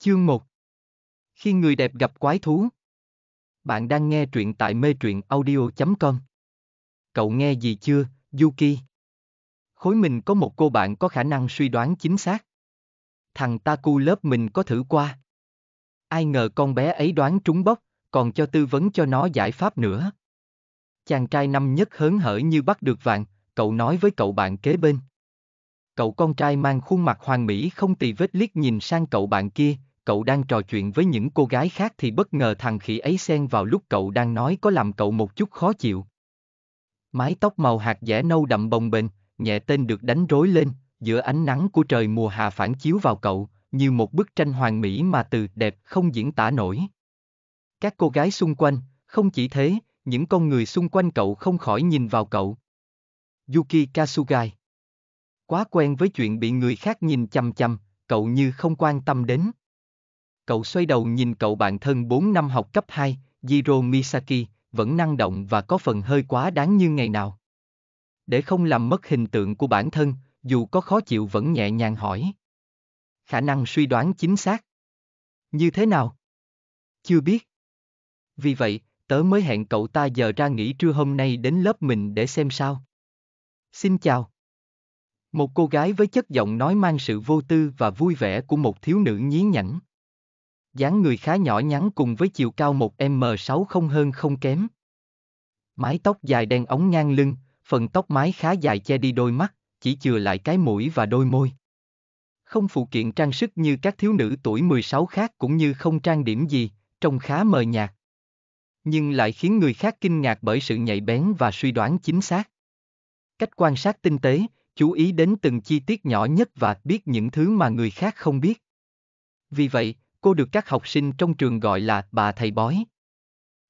Chương 1 Khi người đẹp gặp quái thú Bạn đang nghe truyện tại mê truyện audio.com Cậu nghe gì chưa, Yuki? Khối mình có một cô bạn có khả năng suy đoán chính xác. Thằng Taku lớp mình có thử qua. Ai ngờ con bé ấy đoán trúng bốc, còn cho tư vấn cho nó giải pháp nữa. Chàng trai năm nhất hớn hở như bắt được vàng, cậu nói với cậu bạn kế bên. Cậu con trai mang khuôn mặt hoàng mỹ không tì vết liếc nhìn sang cậu bạn kia, cậu đang trò chuyện với những cô gái khác thì bất ngờ thằng khỉ ấy xen vào lúc cậu đang nói có làm cậu một chút khó chịu. Mái tóc màu hạt dẻ nâu đậm bồng bềnh, nhẹ tên được đánh rối lên, giữa ánh nắng của trời mùa hạ phản chiếu vào cậu, như một bức tranh hoàn mỹ mà từ đẹp không diễn tả nổi. Các cô gái xung quanh, không chỉ thế, những con người xung quanh cậu không khỏi nhìn vào cậu. Yuki Kasugai Quá quen với chuyện bị người khác nhìn chằm chằm, cậu như không quan tâm đến. Cậu xoay đầu nhìn cậu bạn thân 4 năm học cấp 2, Jiro Misaki, vẫn năng động và có phần hơi quá đáng như ngày nào. Để không làm mất hình tượng của bản thân, dù có khó chịu vẫn nhẹ nhàng hỏi. Khả năng suy đoán chính xác. Như thế nào? Chưa biết. Vì vậy, tớ mới hẹn cậu ta giờ ra nghỉ trưa hôm nay đến lớp mình để xem sao. Xin chào. Một cô gái với chất giọng nói mang sự vô tư và vui vẻ của một thiếu nữ nhí nhảnh dáng người khá nhỏ nhắn cùng với chiều cao 1m6 không hơn không kém. Mái tóc dài đen ống ngang lưng, phần tóc mái khá dài che đi đôi mắt, chỉ chừa lại cái mũi và đôi môi. Không phụ kiện trang sức như các thiếu nữ tuổi 16 khác cũng như không trang điểm gì, trông khá mờ nhạt. Nhưng lại khiến người khác kinh ngạc bởi sự nhạy bén và suy đoán chính xác. Cách quan sát tinh tế, chú ý đến từng chi tiết nhỏ nhất và biết những thứ mà người khác không biết. Vì vậy, Cô được các học sinh trong trường gọi là bà thầy bói.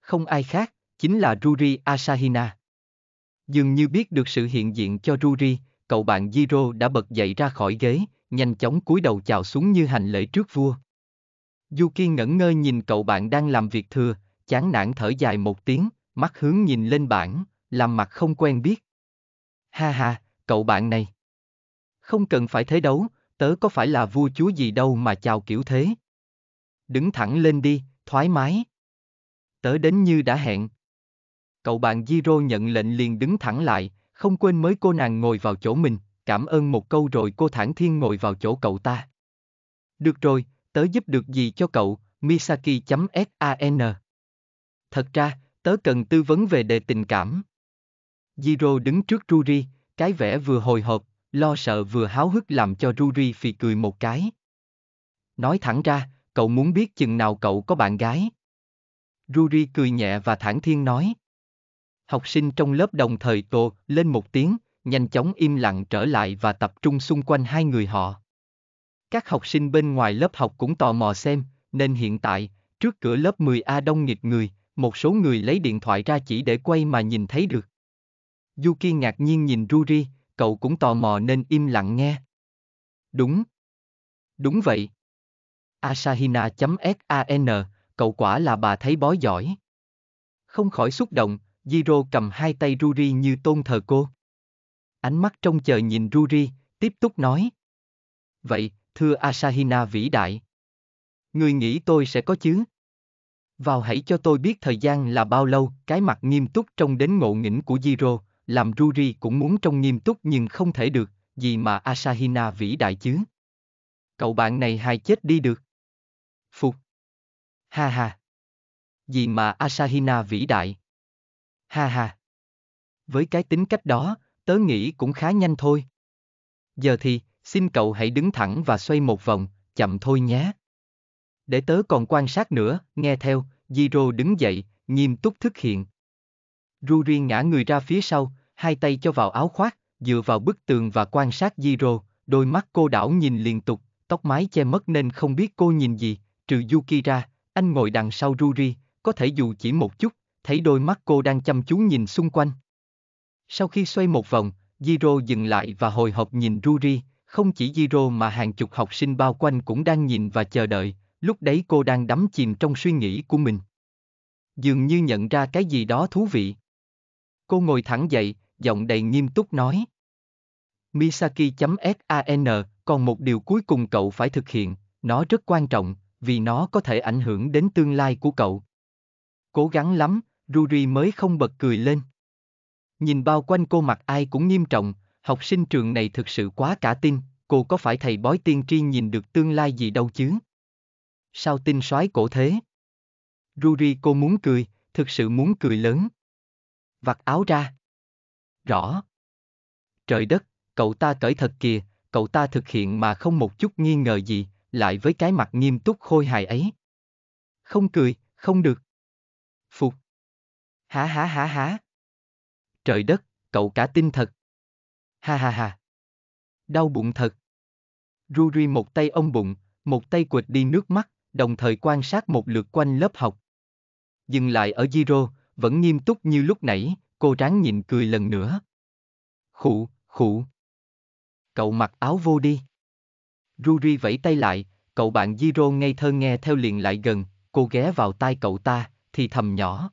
Không ai khác, chính là Ruri Asahina. Dường như biết được sự hiện diện cho Ruri, cậu bạn Jiro đã bật dậy ra khỏi ghế, nhanh chóng cúi đầu chào xuống như hành lễ trước vua. Yuki ngẩn ngơ nhìn cậu bạn đang làm việc thừa, chán nản thở dài một tiếng, mắt hướng nhìn lên bảng, làm mặt không quen biết. Ha ha, cậu bạn này. Không cần phải thế đấu, tớ có phải là vua chúa gì đâu mà chào kiểu thế, Đứng thẳng lên đi, thoải mái. Tớ đến như đã hẹn. Cậu bạn Giro nhận lệnh liền đứng thẳng lại, không quên mới cô nàng ngồi vào chỗ mình, cảm ơn một câu rồi cô thản thiên ngồi vào chỗ cậu ta. Được rồi, tớ giúp được gì cho cậu, misaki.san. Thật ra, tớ cần tư vấn về đề tình cảm. Giro đứng trước Ruri, cái vẻ vừa hồi hộp, lo sợ vừa háo hức làm cho Ruri phì cười một cái. Nói thẳng ra, cậu muốn biết chừng nào cậu có bạn gái. Ruri cười nhẹ và thản thiên nói. Học sinh trong lớp đồng thời tồ lên một tiếng, nhanh chóng im lặng trở lại và tập trung xung quanh hai người họ. Các học sinh bên ngoài lớp học cũng tò mò xem, nên hiện tại, trước cửa lớp 10A đông nghịch người, một số người lấy điện thoại ra chỉ để quay mà nhìn thấy được. Yuki ngạc nhiên nhìn Ruri, cậu cũng tò mò nên im lặng nghe. Đúng. Đúng vậy. Asahina.san, cậu quả là bà thấy bói giỏi. Không khỏi xúc động, Jiro cầm hai tay Ruri như tôn thờ cô. Ánh mắt trong chờ nhìn Ruri, tiếp tục nói. Vậy, thưa Asahina vĩ đại. Người nghĩ tôi sẽ có chứ? Vào hãy cho tôi biết thời gian là bao lâu, cái mặt nghiêm túc trông đến ngộ nghĩnh của Jiro, làm Ruri cũng muốn trông nghiêm túc nhưng không thể được, gì mà Asahina vĩ đại chứ. Cậu bạn này hài chết đi được. Phục. Ha ha. Gì mà Asahina vĩ đại. Ha ha. Với cái tính cách đó, tớ nghĩ cũng khá nhanh thôi. Giờ thì, xin cậu hãy đứng thẳng và xoay một vòng, chậm thôi nhé. Để tớ còn quan sát nữa, nghe theo, Jiro đứng dậy, nghiêm túc thực hiện. Ruri ngã người ra phía sau, hai tay cho vào áo khoác, dựa vào bức tường và quan sát Jiro, đôi mắt cô đảo nhìn liên tục, tóc mái che mất nên không biết cô nhìn gì, Trừ Yuki ra, anh ngồi đằng sau Ruri, có thể dù chỉ một chút, thấy đôi mắt cô đang chăm chú nhìn xung quanh. Sau khi xoay một vòng, Jiro dừng lại và hồi hộp nhìn Ruri, không chỉ Jiro mà hàng chục học sinh bao quanh cũng đang nhìn và chờ đợi, lúc đấy cô đang đắm chìm trong suy nghĩ của mình. Dường như nhận ra cái gì đó thú vị. Cô ngồi thẳng dậy, giọng đầy nghiêm túc nói. Misaki.san, còn một điều cuối cùng cậu phải thực hiện, nó rất quan trọng, vì nó có thể ảnh hưởng đến tương lai của cậu. Cố gắng lắm, Ruri mới không bật cười lên. Nhìn bao quanh cô mặt ai cũng nghiêm trọng, học sinh trường này thực sự quá cả tin, cô có phải thầy bói tiên tri nhìn được tương lai gì đâu chứ? Sao tin soái cổ thế? Ruri cô muốn cười, thực sự muốn cười lớn. Vặt áo ra. Rõ. Trời đất, cậu ta cởi thật kìa, cậu ta thực hiện mà không một chút nghi ngờ gì, lại với cái mặt nghiêm túc khôi hài ấy. Không cười, không được. Phục. Hả hả hả hả. Trời đất, cậu cả tin thật. Ha ha ha. Đau bụng thật. Ruri một tay ông bụng, một tay quệt đi nước mắt, đồng thời quan sát một lượt quanh lớp học. Dừng lại ở Giro, vẫn nghiêm túc như lúc nãy, cô ráng nhịn cười lần nữa. Khụ, khụ. Cậu mặc áo vô đi. Ruri vẫy tay lại, cậu bạn Jiro ngây thơ nghe theo liền lại gần, cô ghé vào tai cậu ta, thì thầm nhỏ.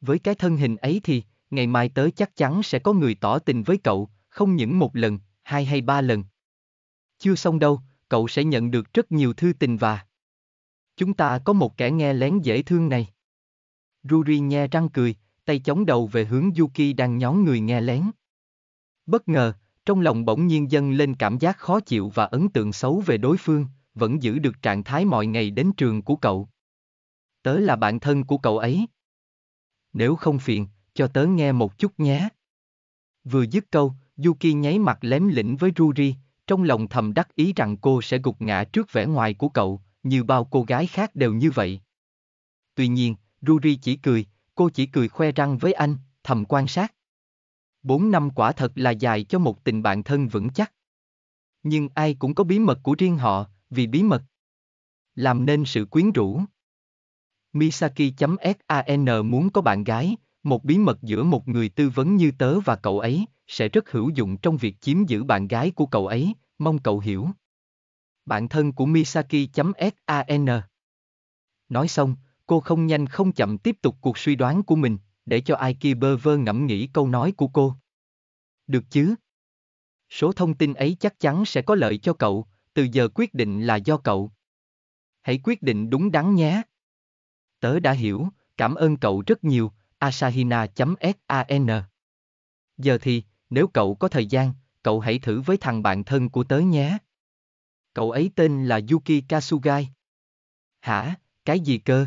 Với cái thân hình ấy thì, ngày mai tới chắc chắn sẽ có người tỏ tình với cậu, không những một lần, hai hay ba lần. Chưa xong đâu, cậu sẽ nhận được rất nhiều thư tình và... Chúng ta có một kẻ nghe lén dễ thương này. Ruri nhe răng cười, tay chống đầu về hướng Yuki đang nhón người nghe lén. Bất ngờ, trong lòng bỗng nhiên dâng lên cảm giác khó chịu và ấn tượng xấu về đối phương, vẫn giữ được trạng thái mọi ngày đến trường của cậu. Tớ là bạn thân của cậu ấy. Nếu không phiền, cho tớ nghe một chút nhé. Vừa dứt câu, Yuki nháy mặt lém lĩnh với Ruri, trong lòng thầm đắc ý rằng cô sẽ gục ngã trước vẻ ngoài của cậu, như bao cô gái khác đều như vậy. Tuy nhiên, Ruri chỉ cười, cô chỉ cười khoe răng với anh, thầm quan sát. Bốn năm quả thật là dài cho một tình bạn thân vững chắc. Nhưng ai cũng có bí mật của riêng họ, vì bí mật làm nên sự quyến rũ. Misaki.san muốn có bạn gái, một bí mật giữa một người tư vấn như tớ và cậu ấy sẽ rất hữu dụng trong việc chiếm giữ bạn gái của cậu ấy, mong cậu hiểu. Bạn thân của Misaki.san Nói xong, cô không nhanh không chậm tiếp tục cuộc suy đoán của mình để cho ai kia bơ vơ ngẫm nghĩ câu nói của cô. Được chứ? Số thông tin ấy chắc chắn sẽ có lợi cho cậu, từ giờ quyết định là do cậu. Hãy quyết định đúng đắn nhé. Tớ đã hiểu, cảm ơn cậu rất nhiều, asahina.san. Giờ thì, nếu cậu có thời gian, cậu hãy thử với thằng bạn thân của tớ nhé. Cậu ấy tên là Yuki Kasugai. Hả, cái gì cơ?